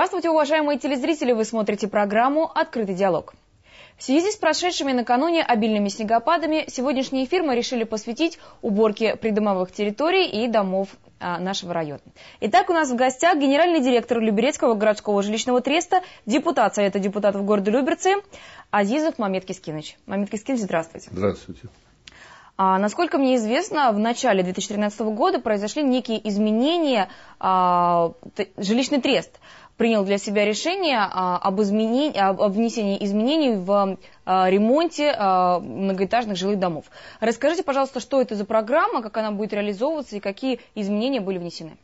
Здравствуйте, уважаемые телезрители! Вы смотрите программу «Открытый диалог». В связи с прошедшими накануне обильными снегопадами, сегодняшние эфир мы решили посвятить уборке придомовых территорий и домов а, нашего района. Итак, у нас в гостях генеральный директор Люберецкого городского жилищного треста, депутат Совета депутатов города Люберцы Азизов Мамед Кискинович. Мамед Кискинович, здравствуйте. Здравствуйте. А, насколько мне известно, в начале 2013 года произошли некие изменения а, жилищный трест принял для себя решение а, об, изменении, об внесении изменений в а, ремонте а, многоэтажных жилых домов. Расскажите, пожалуйста, что это за программа, как она будет реализовываться и какие изменения были внесены?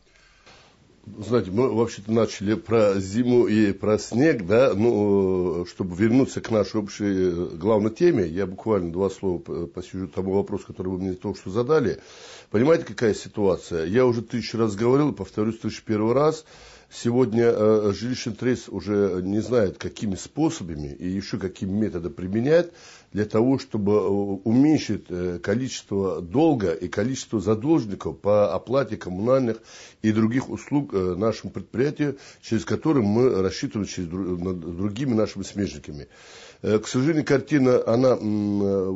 Знаете, мы вообще-то начали про зиму и про снег, да, ну, чтобы вернуться к нашей общей э, главной теме, я буквально два слова посижу тому вопросу, который вы мне только что задали. Понимаете, какая ситуация? Я уже тысячу раз говорил, повторюсь тысячу первый раз, Сегодня э, жилищный трейс уже не знает, какими способами и еще какими методами применять для того, чтобы э, уменьшить э, количество долга и количество задолженников по оплате коммунальных и других услуг нашему предприятию, через которые мы рассчитываем через, другими нашими смежниками. Э, к сожалению, картина, она, э,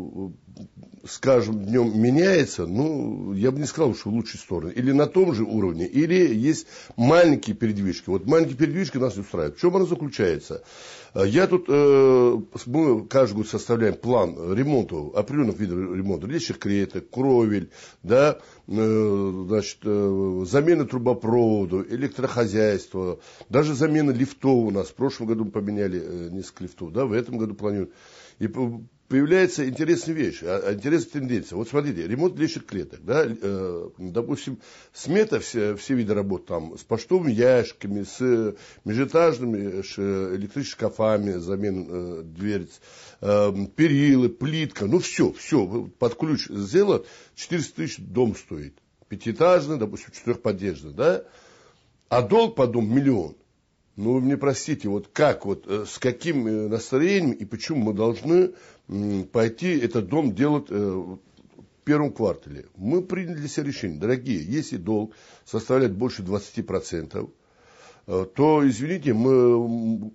скажем, днем меняется, ну, я бы не сказал, что в лучшую сторону. Или на том же уровне, или есть маленькие передвижки. Вот маленькие передвижки нас устраивают. В чем она заключается? А я тут, э, мы каждый год составляем план ремонта, определенных видов ремонта, лечащих клеток, кровель, да, э, значит, э, замена трубопроводу, электрохозяйства, даже замена лифтов у нас. В прошлом году мы поменяли несколько лифтов, да, в этом году планируем. И появляется интересная вещь, а, интересная тенденция. Вот смотрите, ремонт лечит клеток. Да? Э, допустим, смета, все, все виды работ там, с поштовыми ящиками, с межэтажными с электрическими шкафами, замен э, дверец, эм, перилы, плитка, ну все, все, под ключ сделано, 400 тысяч дом стоит. Пятиэтажный, допустим, четырехподъездный, да? А долг по дому миллион. Ну, вы мне простите, вот как, вот э, с каким настроением и почему мы должны пойти этот дом делать э, в первом квартале. Мы приняли для себя решение, дорогие, если долг составляет больше 20%, э, то, извините, мы,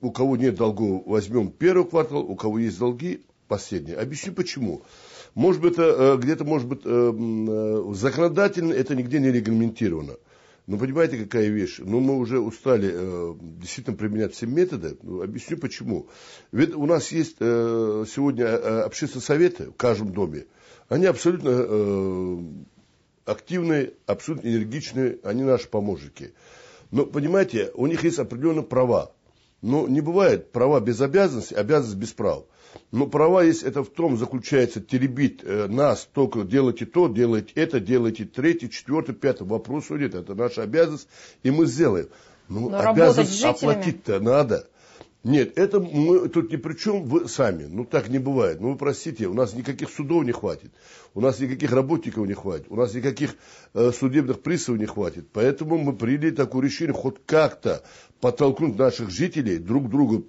у кого нет долгов, возьмем первый квартал, у кого есть долги, последний. Объясню почему. Может быть, это э, где-то, может быть, законодательно это нигде не регламентировано. Но ну, понимаете, какая вещь? Ну, мы уже устали э, действительно применять все методы. Ну, объясню почему. Ведь у нас есть э, сегодня э, общественные советы в каждом доме. Они абсолютно э, активные, абсолютно энергичные, они наши помощники. Но, понимаете, у них есть определенные права. Но не бывает права без обязанностей, обязанность без прав. Но права есть, это в том заключается, теребит э, нас, только делайте то, делайте это, делайте третий, четвертый, пятый. вопрос уйдет. это наша обязанность, и мы сделаем. Ну, Но, Но обязанность оплатить-то надо. Нет, это мы тут ни при чем, вы сами. Ну, так не бывает. Ну, вы простите, у нас никаких судов не хватит. У нас никаких работников не хватит. У нас никаких э, судебных приставов не хватит. Поэтому мы приняли такое решение, хоть как-то подтолкнуть наших жителей друг к другу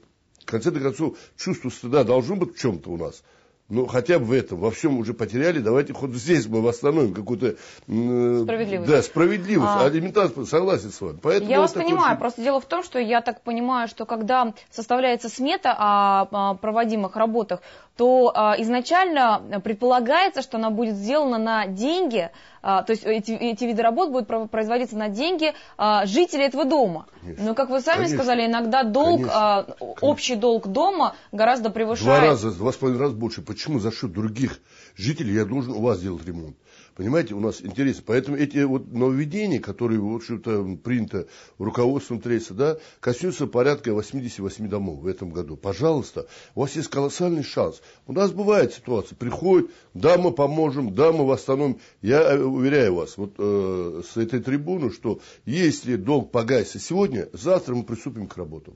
конце-то концов, чувство стыда должно быть в чем-то у нас. Ну, хотя бы в этом, во всем уже потеряли, давайте хоть здесь мы восстановим какую-то... Э, справедливость. Да, справедливость, а, элементарно согласен с вами. Поэтому я вас понимаю, очень... просто дело в том, что я так понимаю, что когда составляется смета о, о проводимых работах, то э, изначально предполагается, что она будет сделана на деньги, э, то есть эти, эти виды работ будут производиться на деньги э, жителей этого дома. Конечно. Но, как вы сами Конечно. сказали, иногда долг, Конечно. Э, Конечно. общий долг дома гораздо превышает... Два раза, два с половиной раза больше. Почему за счет других жителей я должен у вас сделать ремонт? Понимаете, у нас интересно. Поэтому эти вот нововведения, которые, в общем-то, принято руководством Трейса, да, коснутся порядка 88 домов в этом году. Пожалуйста, у вас есть колоссальный шанс. У нас бывает ситуация. Приходит, да, мы поможем, да, мы восстановим. Я э, уверяю вас, вот э, с этой трибуны, что если долг погасится сегодня, завтра мы приступим к работам.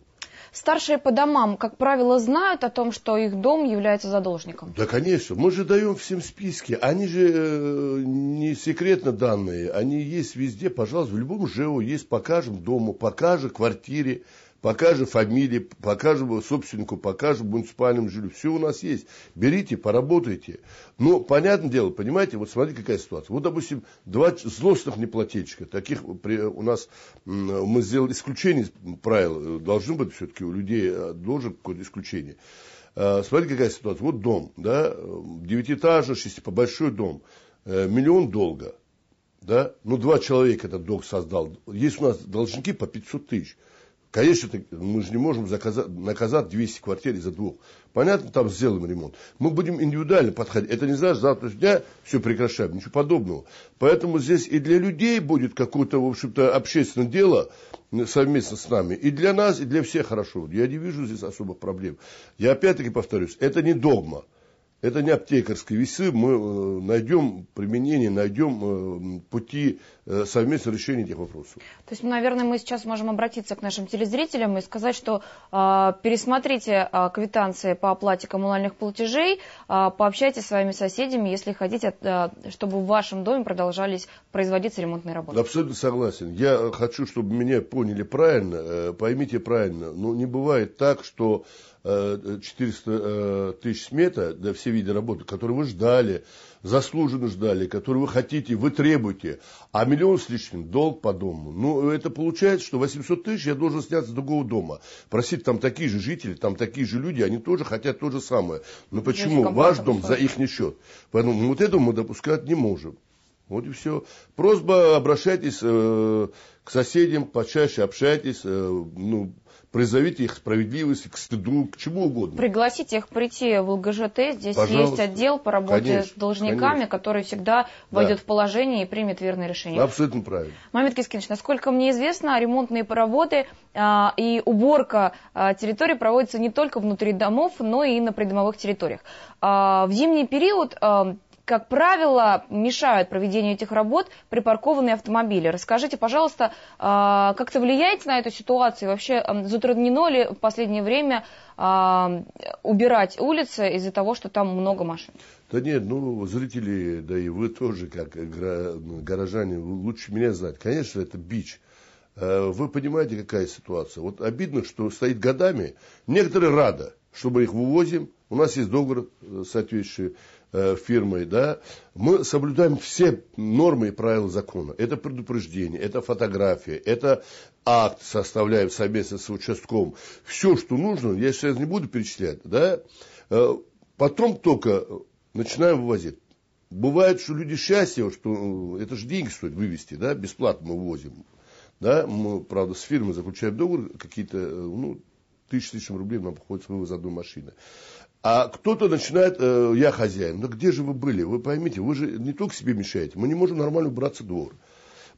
Старшие по домам, как правило, знают о том, что их дом является задолжником. Да, конечно. Мы же даем всем списки. Они же э, не секретно данные. Они есть везде. Пожалуйста, в любом ЖЭО есть. Покажем дому, покажем квартире покажем фамилии, покажем собственнику, покажем муниципальным жилью. Все у нас есть. Берите, поработайте. Но, понятное дело, понимаете, вот смотрите, какая ситуация. Вот, допустим, два злостных неплательщика, таких при, у нас, мы сделали исключение из правил, должны быть все-таки у людей, э, должен какое-то исключение. Э, смотрите, какая ситуация. Вот дом, да, девятиэтажный, шести, большой дом, э, миллион долга, да, ну, два человека этот долг создал. Есть у нас должники по 500 тысяч. Конечно, мы же не можем заказать, наказать 200 квартир из-за двух. Понятно, там сделаем ремонт. Мы будем индивидуально подходить. Это не значит, завтрашнего дня все прекращаем, ничего подобного. Поэтому здесь и для людей будет какое-то, в общем-то, общественное дело совместно с нами. И для нас, и для всех хорошо. Я не вижу здесь особых проблем. Я опять-таки повторюсь, это не догма. Это не аптекарские весы, мы э, найдем применение, найдем э, пути Э, совместное решение этих вопросов. То есть, наверное, мы сейчас можем обратиться к нашим телезрителям и сказать, что э, пересмотрите э, квитанции по оплате коммунальных платежей, э, пообщайтесь с своими соседями, если хотите, э, чтобы в вашем доме продолжались производиться ремонтные работы. Абсолютно согласен. Я хочу, чтобы меня поняли правильно, э, поймите правильно, но ну, не бывает так, что 400 э, э, тысяч смета, да, все виды работы, которые вы ждали, заслуженно ждали, которые вы хотите, вы требуете, а миллион с лишним долг по дому. Ну, это получается, что 800 тысяч я должен снять с другого дома. Просить там такие же жители, там такие же люди, они тоже хотят то же самое. Но ну, почему ваш дом за их не счет? Поэтому вот этого мы допускать не можем. Вот и все. Просьба, обращайтесь э, к соседям, почаще общайтесь. Э, ну, призовите их к справедливости, к стыду, к чему угодно. Пригласите их прийти в ЛГЖТ, здесь Пожалуйста. есть отдел по работе конечно, с должниками, конечно. который всегда войдет да. в положение и примет верное решение. Абсолютно правильно. Мамед Кискинович, насколько мне известно, ремонтные работы а, и уборка а, территории проводятся не только внутри домов, но и на придомовых территориях. А, в зимний период... А, как правило, мешают проведению этих работ припаркованные автомобили. Расскажите, пожалуйста, а, как это влияет на эту ситуацию? Вообще затруднено ли в последнее время а, убирать улицы из-за того, что там много машин? Да нет, ну, зрители, да и вы тоже, как горожане, лучше меня знать. Конечно, это бич. Э, вы понимаете, какая ситуация? Вот обидно, что стоит годами. Некоторые рады, что мы их вывозим. У нас есть договор э, соответствующий Э, фирмой, да, мы соблюдаем все нормы и правила закона. Это предупреждение, это фотография, это акт составляем совместно с участком. Все, что нужно, я сейчас не буду перечислять, да, э, потом только начинаем вывозить. Бывает, что люди счастье, что э, это же деньги стоит вывести, да, бесплатно мы вывозим. Да, мы, правда, с фирмы заключаем договор, какие-то, ну, тысяч тысячам рублей нам приходится вывоз одной машины. А кто-то начинает, э, я хозяин, да где же вы были? Вы поймите, вы же не только себе мешаете, мы не можем нормально убраться двор.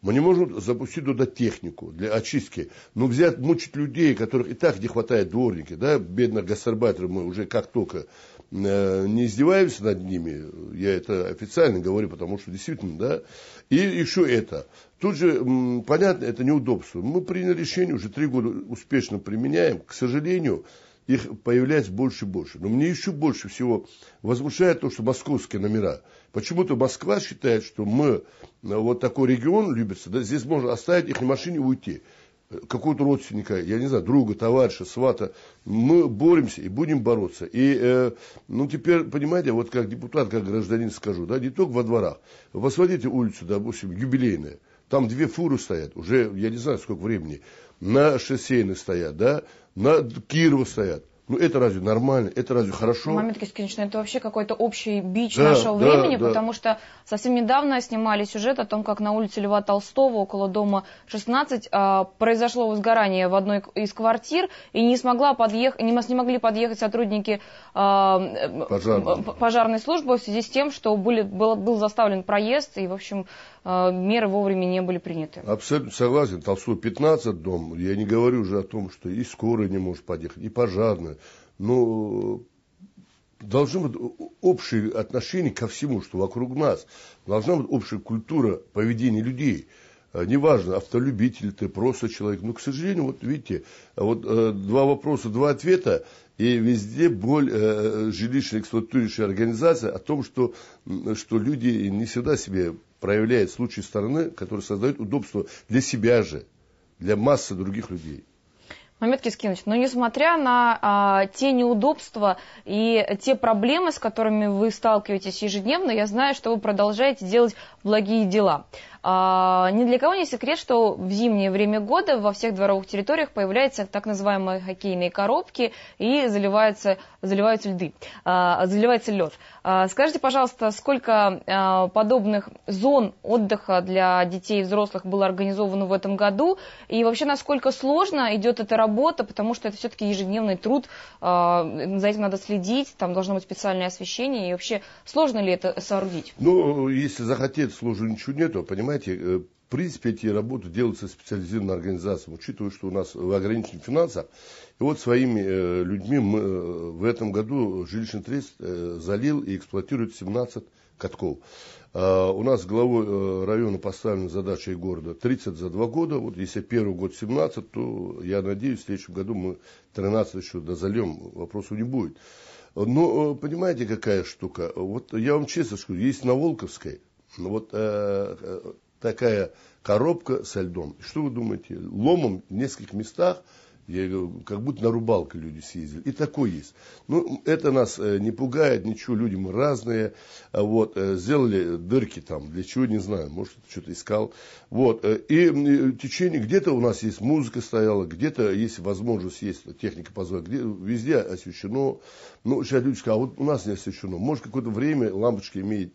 Мы не можем запустить туда технику для очистки. Но ну, взять, мучить людей, которых и так не хватает дворники, да, бедных гастарбайтеров мы уже как только э, не издеваемся над ними, я это официально говорю, потому что действительно, да, и еще это. Тут же, м, понятно, это неудобство. Мы приняли решение, уже три года успешно применяем. К сожалению, их появляется больше и больше. Но мне еще больше всего возмущает то, что московские номера. Почему-то Москва считает, что мы, э, вот такой регион любится, да, здесь можно оставить их на машине и уйти. Какого-то родственника, я не знаю, друга, товарища, свата. Мы боремся и будем бороться. И, э, ну, теперь, понимаете, вот как депутат, как гражданин скажу, да, не только во дворах. Посмотрите улицу, допустим, юбилейная. Там две фуры стоят, уже, я не знаю, сколько времени на шоссейной стоят, да, на Кирова стоят. Ну это разве нормально? Это разве хорошо? Момент, конечно, ну, это вообще какой-то общий бич да, нашего да, времени, да. потому что совсем недавно снимали сюжет о том, как на улице Льва Толстого около дома 16 а, произошло возгорание в одной из квартир, и не, смогла подъех... не, не могли подъехать сотрудники а, пожарной. пожарной службы в связи с тем, что были, был, был заставлен проезд, и, в общем, а, меры вовремя не были приняты. Абсолютно согласен. Толстой 15 дом. Я не говорю уже о том, что и скорая не может подъехать, и пожарная. Но ну, должно быть общее отношение ко всему, что вокруг нас. Должна быть общая культура поведения людей. Э, неважно, автолюбитель ты, просто человек. Но, к сожалению, вот видите, вот э, два вопроса, два ответа, и везде боль э, жилищной эксплуатирующей организации о том, что, что люди не всегда себе проявляют случаи стороны, которые создают удобство для себя же, для массы других людей. Мамед Кискинович, но несмотря на а, те неудобства и те проблемы, с которыми вы сталкиваетесь ежедневно, я знаю, что вы продолжаете делать благие дела. А, ни для кого не секрет, что в зимнее время года во всех дворовых территориях появляются так называемые хоккейные коробки и заливаются, заливаются льды, а, заливается лед. А, скажите, пожалуйста, сколько а, подобных зон отдыха для детей и взрослых было организовано в этом году? И вообще, насколько сложно идет эта работа, потому что это все-таки ежедневный труд, а, за этим надо следить, там должно быть специальное освещение, и вообще сложно ли это соорудить? Ну, если захотеть, сложно ничего нету, понимаете? знаете, э, в принципе, эти работы делаются специализированной организацией, учитывая, что у нас в ограниченных финансах. И вот своими э, людьми мы, э, в этом году жилищный трест залил и эксплуатирует 17 катков. А, у нас главой района поставлена задача и города 30 за два года. Вот если первый год 17, то я надеюсь, в следующем году мы 13 еще дозальем, вопросов не будет. Но понимаете, какая штука? Вот я вам честно скажу, есть на Волковской, вот такая коробка со льдом. Что вы думаете? Ломом в нескольких местах, я говорю, как будто на рубалку люди съездили. И такое есть. Ну, это нас э, не пугает, ничего, люди мы разные. А вот, э, сделали дырки там, для чего, не знаю, может, что-то искал. Вот, э, и в течение, где-то у нас есть музыка стояла, где-то есть возможность, есть техника позволяет, где, везде освещено. Ну, сейчас люди скажут, а вот у нас не освещено. Может, какое-то время лампочки имеет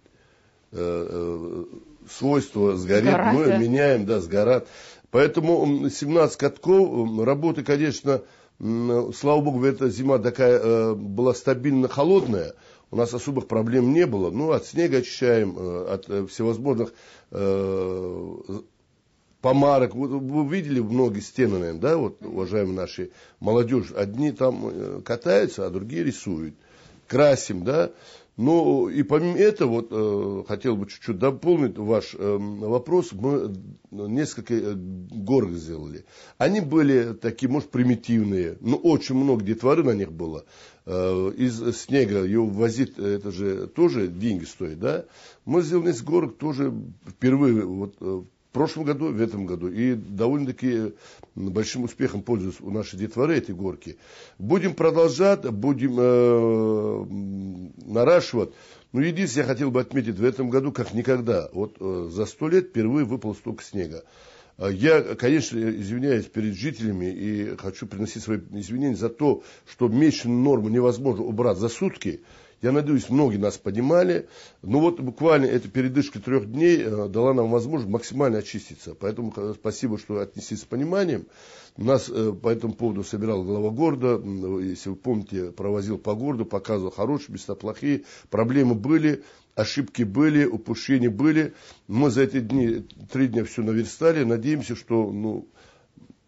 Э, э, свойства сгорит, мы да. меняем, да, сгорат. Поэтому 17 катков, работы, конечно, слава богу, эта зима такая э, была стабильно холодная, у нас особых проблем не было. Ну, от снега очищаем, от всевозможных помарок. Вот вы видели многие стены, наверное, да, вот, уважаемые наши молодежь. Одни там катаются, а другие рисуют. Красим, да. Ну и помимо этого, вот, э, хотел бы чуть-чуть дополнить ваш э, вопрос, мы несколько э, горок сделали. Они были такие, может, примитивные, но ну, очень много детворы на них было. Из снега Ее возить, это же тоже деньги стоит, да? Мы сделали из горок тоже впервые, вот прошлом году, в этом году. И довольно-таки большим успехом пользуются у нашей детворы эти горки. Будем продолжать, будем э, наращивать. Ну, единственное, я хотел бы отметить, в этом году, как никогда, вот э, за сто лет впервые выпало столько снега. Э, я, конечно, извиняюсь перед жителями и хочу приносить свои извинения за то, что меньше нормы невозможно убрать за сутки. Я надеюсь, многие нас понимали. Ну вот буквально эта передышка трех дней э, дала нам возможность максимально очиститься. Поэтому э, спасибо, что отнеслись с пониманием. Нас э, по этому поводу собирал глава города, ну, если вы помните, провозил по городу, показывал хорошие, места плохие, проблемы были, ошибки были, упущения были. Мы за эти дни, три дня все наверстали, надеемся, что ну,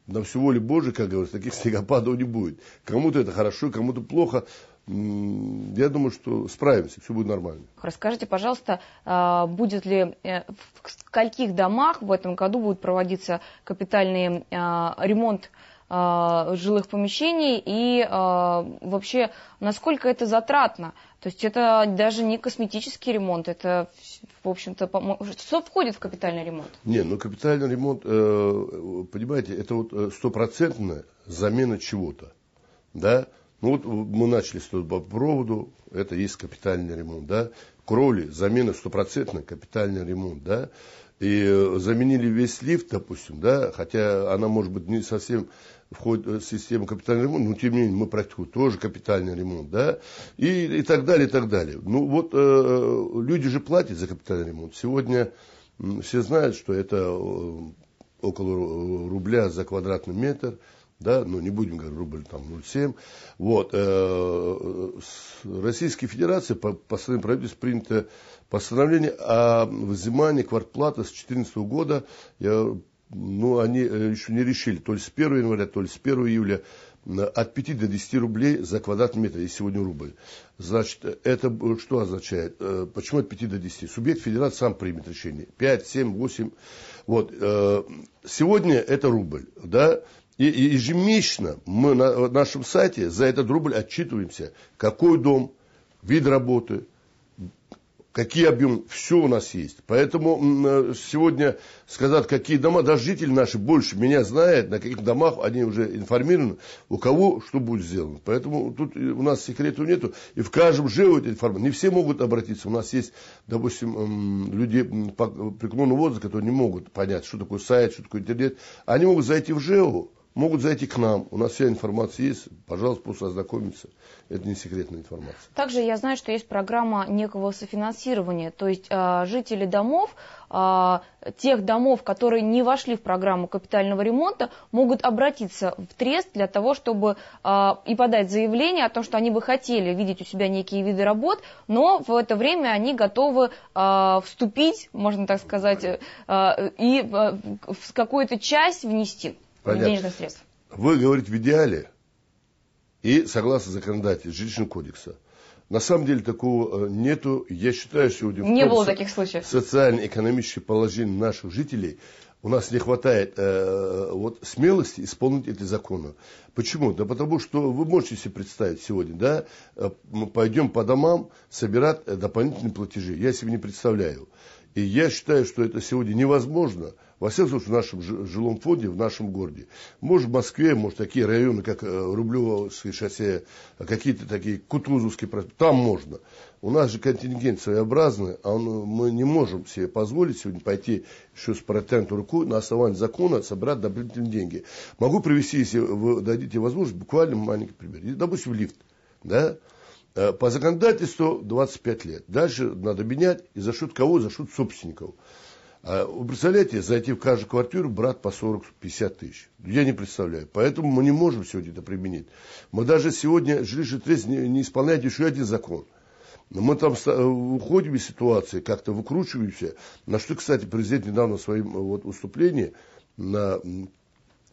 на всю волю Божию, как говорится, таких снегопадов не будет. Кому-то это хорошо, кому-то плохо я думаю, что справимся, все будет нормально. Расскажите, пожалуйста, а, будет ли, э, в каких домах в этом году будет проводиться капитальный а, ремонт а, жилых помещений и вообще насколько это затратно? То есть это даже не косметический ремонт, это, в общем-то, что входит в капитальный ремонт? Не, ну капитальный ремонт, э, понимаете, это вот э, стопроцентная замена чего-то, да, ну вот мы начали с по проводу, это есть капитальный ремонт, да. Кроли замена стопроцентная, капитальный ремонт, да. И э, заменили весь лифт, допустим, да, хотя она может быть не совсем входит э, в систему капитального ремонта, но тем не менее мы практикуем тоже капитальный ремонт, да, и, и так далее, и так далее. Ну вот э, люди же платят за капитальный ремонт. Сегодня все знают, что это э, около рубля за квадратный метр, да, ну не будем говорить рубль там 0,7, вот, э, с Российской Федерации по постановлению правительства принято постановление о взимании квартплаты с 2014 года, я, ну они э, еще не решили, то ли с 1 января, то ли с 1 июля, от 5 до 10 рублей за квадратный метр, И сегодня рубль. Значит, это что означает? Э, почему от 5 до 10? Субъект федерации сам примет решение. 5, 7, 8. Вот. Э, сегодня это рубль, да? И, ежемесячно мы на нашем сайте за этот рубль отчитываемся, какой дом, вид работы, какие объемы, все у нас есть. Поэтому э, сегодня сказать, какие дома, даже жители наши больше меня знают, на каких домах они уже информированы, у кого что будет сделано. Поэтому тут э, у нас секретов нету, и в каждом живу эта информация. Не все могут обратиться, у нас есть, допустим, люди по э, преклонному возрасту, которые не могут понять, что такое сайт, что такое интернет, они могут зайти в ЖЭУ могут зайти к нам. У нас вся информация есть. Пожалуйста, пусть ознакомиться. Это не секретная информация. Также я знаю, что есть программа некого софинансирования. То есть э, жители домов, э, тех домов, которые не вошли в программу капитального ремонта, могут обратиться в трест для того, чтобы э, и подать заявление о том, что они бы хотели видеть у себя некие виды работ, но в это время они готовы э, вступить, можно так сказать, э, и э, в какую-то часть внести. Понятно. денежных средств. Вы говорите в идеале и согласно законодательству жилищного кодекса. На самом деле такого э, нету. Я считаю, что сегодня... Не было таких случаев. Социально-экономическое положение наших жителей у нас не хватает э, вот смелости исполнить эти законы. Почему? Да потому что вы можете себе представить сегодня, да, э, мы пойдем по домам собирать э, дополнительные платежи. Я себе не представляю. И я считаю, что это сегодня невозможно – во всяком случае в нашем жилом фонде, в нашем городе. Может в Москве, может такие районы, как э, Рублевское шоссе, какие-то такие Кутузовские, там можно. У нас же контингент своеобразный, а он, мы не можем себе позволить сегодня пойти еще с протянутой рукой на основании закона собрать дополнительные деньги. Могу привести, если вы дадите возможность, буквально маленький пример. Допустим, лифт. Да? Э, по законодательству 25 лет. Дальше надо менять. И за счет кого? За счет собственников. А, вы представляете, зайти в каждую квартиру брат по 40-50 тысяч. Я не представляю. Поэтому мы не можем сегодня это применить. Мы даже сегодня жилищный трест не, не исполняет еще один закон. Но мы там уходим из ситуации, как-то выкручиваемся. На что, кстати, президент недавно в своем вот, выступлении на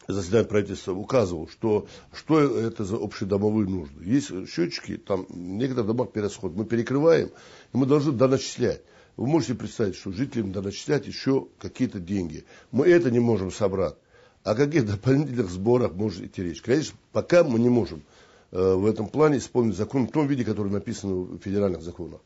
заседание правительства указывал, что, что это за общедомовые нужды. Есть счетчики, там в некоторых домах перерасход. Мы перекрываем, и мы должны доначислять. Вы можете представить, что жителям надо начислять еще какие-то деньги. Мы это не можем собрать. О каких дополнительных сборах может идти речь? Конечно, пока мы не можем э, в этом плане исполнить закон в том виде, который написан в федеральных законах.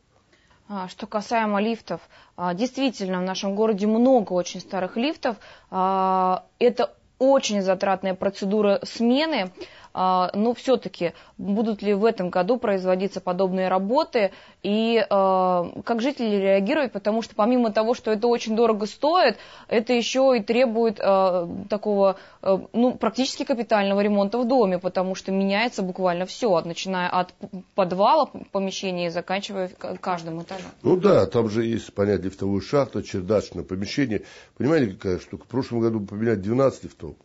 А, что касаемо лифтов, а, действительно, в нашем городе много очень старых лифтов. А, это очень затратная процедура смены. А, но ну, все-таки будут ли в этом году производиться подобные работы и а, как жители реагируют, потому что помимо того, что это очень дорого стоит, это еще и требует а, такого ну, практически капитального ремонта в доме, потому что меняется буквально все, начиная от подвала помещения и заканчивая каждым этажом. Ну да, там же есть понятие лифтовую шахту, чердачное помещение. Понимаете, какая штука? В прошлом году поменять 12 лифтов.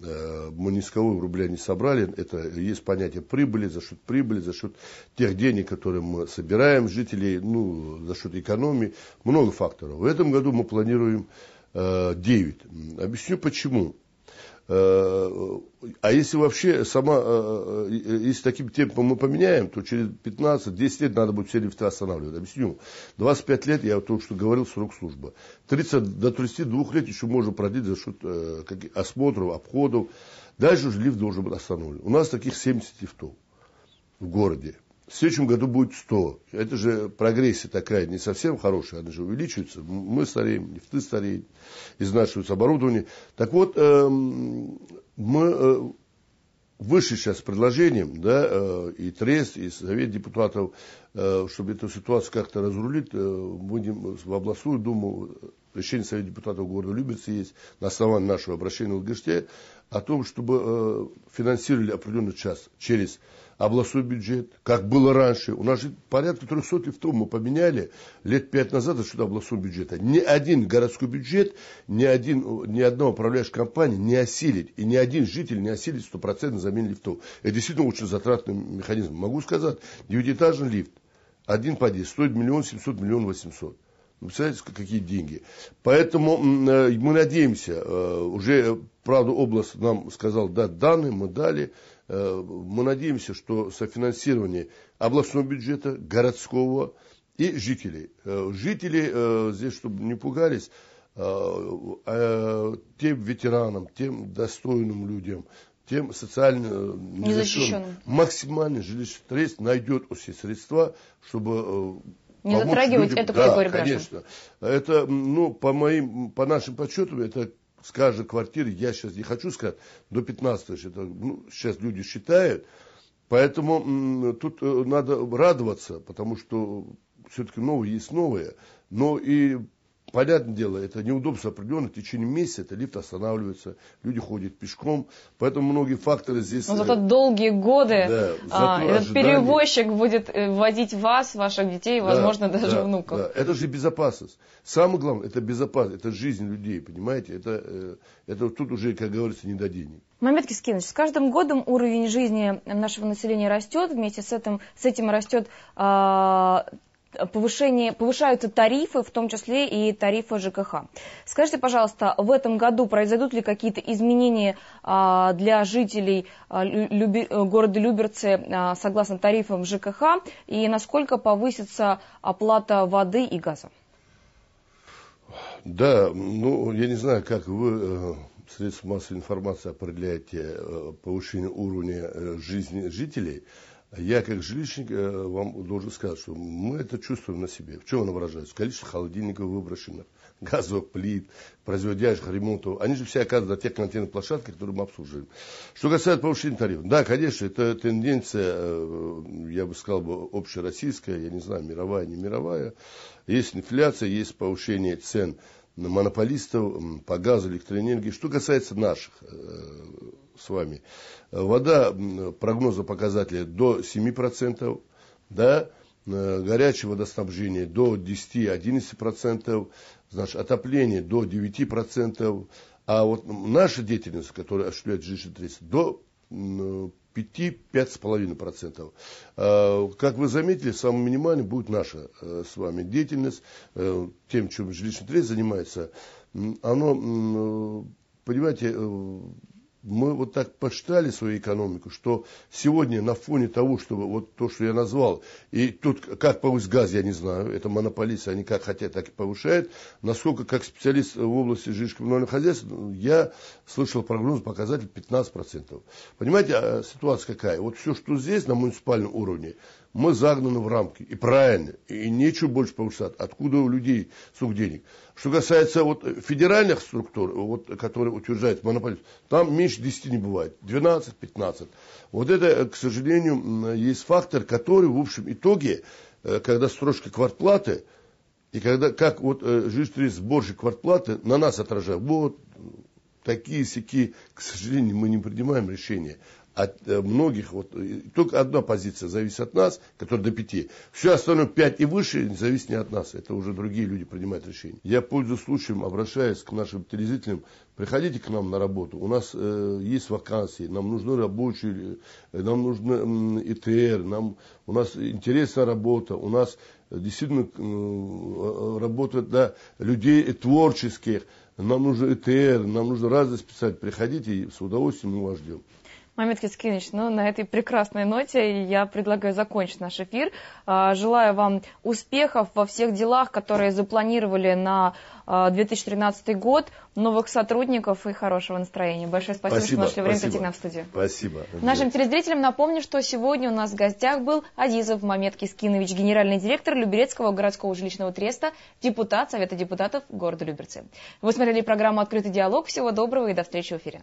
Э, мы ни низковым рубля не собрали, это есть понятие прибыли, за счет прибыли, за счет тех денег, которые мы собираем жителей, ну, за счет экономии, много факторов. В этом году мы планируем 9. Э, объясню почему. Э, а если вообще сама, э, э, если таким темпом мы поменяем, то через 15-10 лет надо будет все лифты останавливать. Объясню. 25 лет, я том, что говорил, срок службы. 30, до 32 лет еще можно продлить за счет э, осмотров, обходов. Дальше уже лифт должен быть остановлен. У нас таких 70 лифтов в городе. В следующем году будет 100. Это же прогрессия такая, не совсем хорошая, она же увеличивается. Мы стареем, нефты стареют, изнашиваются оборудование. Так вот, эм, мы э, вышли сейчас с предложением, да, э, и ТРЕС, и Совет депутатов, э, чтобы эту ситуацию как-то разрулить, будем в областную думу, решение Совета депутатов города Любицы есть на основании нашего обращения в ГШТ, о том, чтобы финансировали определенный час через областной бюджет, как было раньше. У нас же порядка 300 лифтов мы поменяли лет пять назад отсюда областного бюджета. Ни один городской бюджет, ни, один, ни одна управляющая компания не осилит, и ни один житель не осилит стопроцентно замену лифтов. Это действительно очень затратный механизм. Могу сказать, девятиэтажный лифт, один подъезд, стоит миллион семьсот, миллион восемьсот. Вы представляете, какие деньги. Поэтому э, мы надеемся, э, уже, правда, область нам сказала дать данные, мы дали, Э, мы надеемся, что софинансирование областного бюджета, городского и жителей. Э, жители э, здесь, чтобы не пугались, тем ветеранам, тем достойным людям, тем социально незащищенным, максимальный жилищный средств найдет все средства, чтобы не затрагивать людям. эту да, конечно. Это, ну, по моим, по нашим подсчетам, это с каждой квартиры, я сейчас не хочу сказать, до 15 считаю, ну, сейчас люди считают, поэтому тут э, надо радоваться, потому что все-таки новые есть новые, но и Понятное дело, это неудобство определенное, в течение месяца это лифт останавливается, люди ходят пешком, поэтому многие факторы здесь... Но э, зато долгие годы да, а, зато а, этот перевозчик будет э, водить вас, ваших детей, да, возможно, даже да, внуков. Да. Это же безопасность. Самое главное, это безопасность, это жизнь людей, понимаете? Это, э, это тут уже, как говорится, не до денег. Мамед Кискинович, с каждым годом уровень жизни нашего населения растет, вместе с этим, с этим растет э, а, повышение, повышаются тарифы, в том числе и тарифы ЖКХ. Скажите, пожалуйста, в этом году произойдут ли какие-то изменения а, для жителей а, э, города Люберцы а, согласно тарифам ЖКХ и насколько повысится оплата воды и газа? Да, ну, я не знаю, как вы э, средства массовой информации определяете э, повышение уровня жизни жителей. Я, как жилищник, э, вам должен сказать, что мы это чувствуем на себе. В чем оно выражается? Количество холодильников выброшенных, газовых плит, производящих ремонтов. Они же все оказываются на тех контейнерных площадках, которые мы обслуживаем. Что касается повышения тарифов. Да, конечно, это тенденция, э, я бы сказал, бы, общероссийская, я не знаю, мировая, не мировая. Есть инфляция, есть повышение цен монополистов по газу, электроэнергии. Что касается наших э, с вами, э, вода, прогноза показателя до 7%, да, э, горячее водоснабжение до 10-11%, значит, отопление до 9%, а вот наша деятельность, которая осуществляет жилищный 30, до 5-5,5%. А, как вы заметили, самым минимальным будет наша э, с вами деятельность, э, тем, чем жилищный трест занимается. Оно, э, понимаете, мы вот так поштали свою экономику, что сегодня на фоне того, что вот то, что я назвал, и тут как повысить газ, я не знаю, это монополисты, они как хотят, так и повышают. Насколько, как специалист в области жилищно-коммунального хозяйства, я слышал прогноз, показатель 15%. Понимаете, а, ситуация какая? Вот все, что здесь на муниципальном уровне, мы загнаны в рамки. И правильно. И нечего больше повышать. Откуда у людей сук денег? Что касается вот федеральных структур, вот, которые утверждают монополию, там меньше 10 не бывает. 12-15. Вот это, э, к сожалению, есть фактор, который в общем итоге, э, когда строчка квартплаты, и когда, как вот э, жители сборщи квартплаты на нас отражают. Вот такие сяки, к сожалению, мы не принимаем решения от э, многих, вот, только одна позиция зависит от нас, которая до пяти. Все остальное пять и выше зависит не от нас, это уже другие люди принимают решения. Я, пользуюсь случаем, обращаюсь к нашим телезрителям, приходите к нам на работу, у нас э, есть вакансии, нам нужны рабочие, э, нам нужны ИТР, нам, у нас интересная работа, у нас действительно э, э работа для людей творческих, нам нужен ИТР, нам нужно разные специалисты. Приходите, с удовольствием мы вас ждем. Мамед Кискинович, ну, на этой прекрасной ноте я предлагаю закончить наш эфир. А, желаю вам успехов во всех делах, которые запланировали на 2013 а, год, новых сотрудников и хорошего настроения. Большое спасибо, спасибо что нашли время спасибо. прийти нам в студию. Спасибо. Нашим телезрителям напомню, что сегодня у нас в гостях был Азизов Мамед Кискинович, генеральный директор Люберецкого городского жилищного треста, депутат Совета депутатов города Люберцы. Вы смотрели программу «Открытый диалог». Всего доброго и до встречи в эфире.